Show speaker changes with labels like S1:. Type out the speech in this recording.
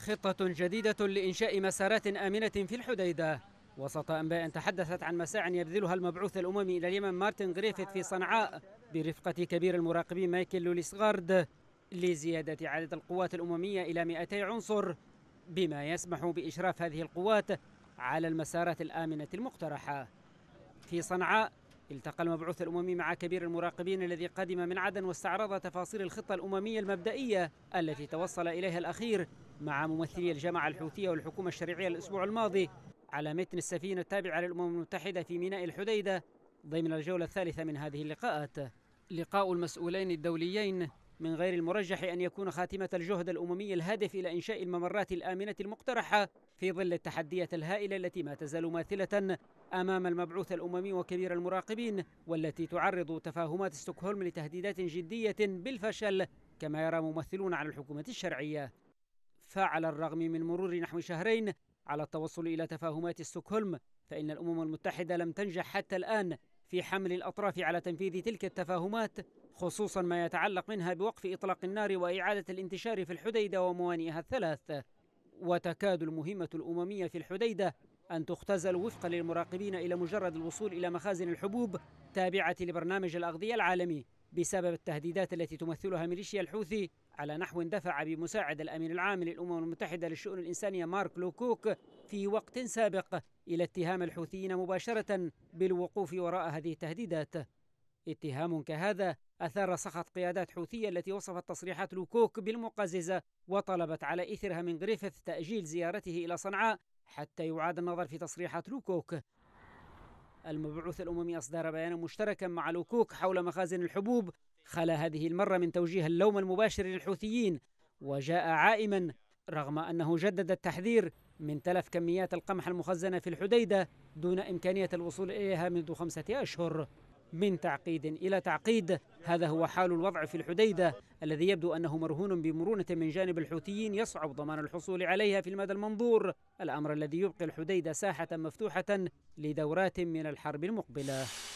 S1: خطة جديدة لإنشاء مسارات آمنة في الحديدة وسط أنباء تحدثت عن مساع يبذلها المبعوث الأممي إلى اليمن مارتن غريفيث في صنعاء برفقة كبير المراقبين مايكل لوليسغارد لزيادة عدد القوات الأممية إلى 200 عنصر بما يسمح بإشراف هذه القوات على المسارات الآمنة المقترحة في صنعاء التقى المبعوث الأممي مع كبير المراقبين الذي قدم من عدن واستعرض تفاصيل الخطة الأممية المبدئية التي توصل إليها الأخير مع ممثلي الجماعة الحوثية والحكومة الشرعية الأسبوع الماضي على متن السفينة التابعة للأمم المتحدة في ميناء الحديدة ضمن الجولة الثالثة من هذه اللقاءات لقاء المسؤولين الدوليين من غير المرجح أن يكون خاتمة الجهد الأممي الهادف إلى إنشاء الممرات الآمنة المقترحة في ظل التحديات الهائلة التي ما تزال ماثلة أمام المبعوث الأممي وكبير المراقبين والتي تعرض تفاهمات ستوكهولم لتهديدات جدية بالفشل كما يرى ممثلون على الحكومة الشرعية فعلى الرغم من مرور نحو شهرين على التوصل إلى تفاهمات ستوكهولم فإن الأمم المتحدة لم تنجح حتى الآن في حمل الأطراف على تنفيذ تلك التفاهمات خصوصا ما يتعلق منها بوقف إطلاق النار وإعادة الانتشار في الحديدة وموانئها الثلاث وتكاد المهمة الأممية في الحديدة أن تختزل وفقا للمراقبين إلى مجرد الوصول إلى مخازن الحبوب تابعة لبرنامج الأغذية العالمي بسبب التهديدات التي تمثلها ميليشيا الحوثي على نحو دفع بمساعد الأمين العام للأمم المتحدة للشؤون الإنسانية مارك لوكوك في وقت سابق إلى اتهام الحوثيين مباشرة بالوقوف وراء هذه التهديدات اتهام كهذا أثار سخط قيادات حوثية التي وصفت تصريحات لوكوك بالمقززة وطلبت على إثرها من غريفيث تأجيل زيارته إلى صنعاء حتى يعاد النظر في تصريحات لوكوك المبعوث الأممي أصدر بيانا مشتركا مع لوكوك حول مخازن الحبوب خلا هذه المرة من توجيه اللوم المباشر للحوثيين وجاء عائما رغم أنه جدد التحذير من تلف كميات القمح المخزنة في الحديدة دون إمكانية الوصول إليها منذ خمسة أشهر من تعقيد إلى تعقيد هذا هو حال الوضع في الحديدة الذي يبدو أنه مرهون بمرونة من جانب الحوثيين يصعب ضمان الحصول عليها في المدى المنظور الأمر الذي يبقي الحديدة ساحة مفتوحة لدورات من الحرب المقبلة